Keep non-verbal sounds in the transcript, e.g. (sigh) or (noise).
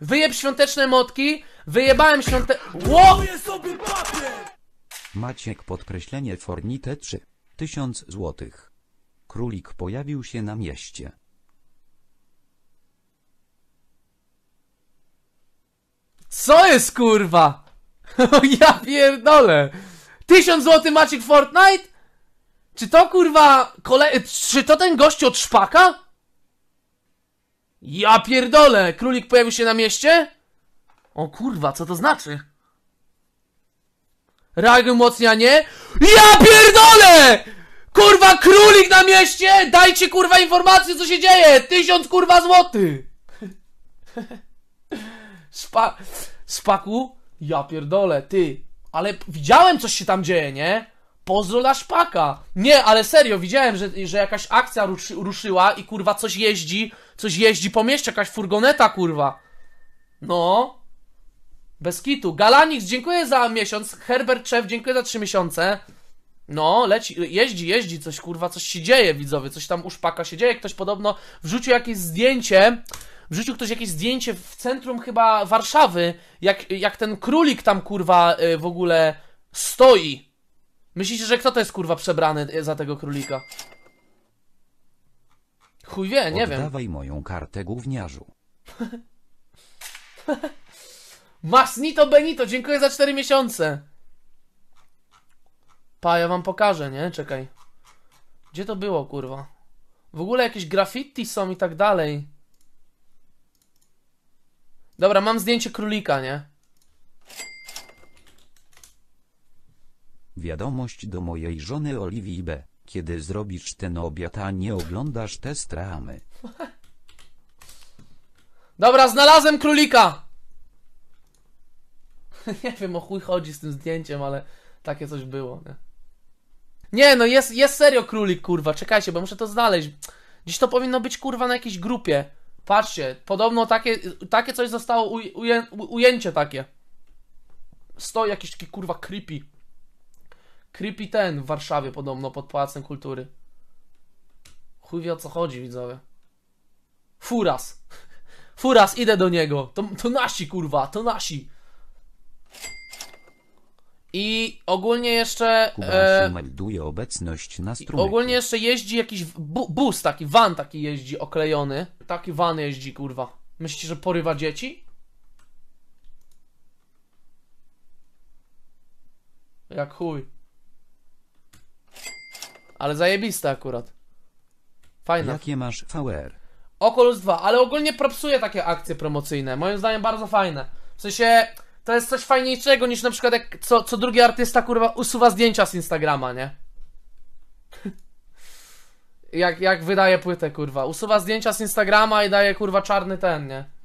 Wyjeb świąteczne motki, wyjebałem świąte... Ło! Maciek podkreślenie Fornite 3. tysiąc złotych. Królik pojawił się na mieście. Co jest kurwa? (laughs) ja pierdolę! Tysiąc złoty Maciek Fortnite? Czy to kurwa kole... Czy to ten gość od szpaka? Ja pierdolę! Królik pojawił się na mieście? O kurwa, co to znaczy? Reaguj umocnianie? Ja pierdolę! Kurwa, królik na mieście! Dajcie kurwa informację, co się dzieje! Tysiąc kurwa złoty! Spa... (laughs) Spaku? Ja pierdolę, ty. Ale widziałem, coś się tam dzieje, nie? Pozdro dla szpaka! Nie, ale serio, widziałem, że, że jakaś akcja ruszy, ruszyła i kurwa coś jeździ, coś jeździ po mieście, jakaś furgoneta kurwa. No. Bez kitu. Galanix, dziękuję za miesiąc. Herbert Chef, dziękuję za trzy miesiące. No, leci, jeździ, jeździ, coś kurwa, coś się dzieje, widzowie, coś tam u szpaka się dzieje. Ktoś podobno wrzucił jakieś zdjęcie, wrzucił ktoś jakieś zdjęcie w centrum chyba Warszawy, jak, jak ten królik tam kurwa y, w ogóle stoi. Myślicie, że kto to jest kurwa przebrany e, za tego królika? Chuj wie, nie wiem. Oddawaj moją kartę, gówniarzu. (laughs) Masnito Benito, dziękuję za 4 miesiące. Pa, ja wam pokażę, nie? Czekaj. Gdzie to było, kurwa? W ogóle jakieś graffiti są i tak dalej. Dobra, mam zdjęcie królika, nie? Wiadomość do mojej żony Oliwii B. Kiedy zrobisz ten obiad, a nie oglądasz te stramy. (laughs) Dobra, znalazłem królika! (laughs) nie wiem o chuj chodzi z tym zdjęciem, ale takie coś było, nie? Nie, no jest, jest serio królik, kurwa, czekajcie, bo muszę to znaleźć. Dziś to powinno być, kurwa, na jakiejś grupie. Patrzcie, podobno takie, takie coś zostało, uję, ujęcie takie. Stoi jakiś taki, kurwa, creepy. Creepy ten w Warszawie podobno pod Pałacem Kultury. Chuj wie o co chodzi, widzowie. Furas. (laughs) Furas, idę do niego. To, to nasi, kurwa, to nasi. I ogólnie jeszcze. E, melduje obecność na strumyku. Ogólnie jeszcze jeździ jakiś bu, bus taki, van taki jeździ oklejony. Taki van jeździ, kurwa. Myślicie, że porywa dzieci? Jak chuj ale zajebiste akurat. Fajna. Jakie masz VR? Oculus 2, ale ogólnie propsuje takie akcje promocyjne, moim zdaniem bardzo fajne. W sensie, to jest coś fajniejszego niż na przykład jak co, co drugi artysta kurwa usuwa zdjęcia z Instagrama, nie? (laughs) jak, jak wydaje płytę kurwa, usuwa zdjęcia z Instagrama i daje kurwa czarny ten, nie?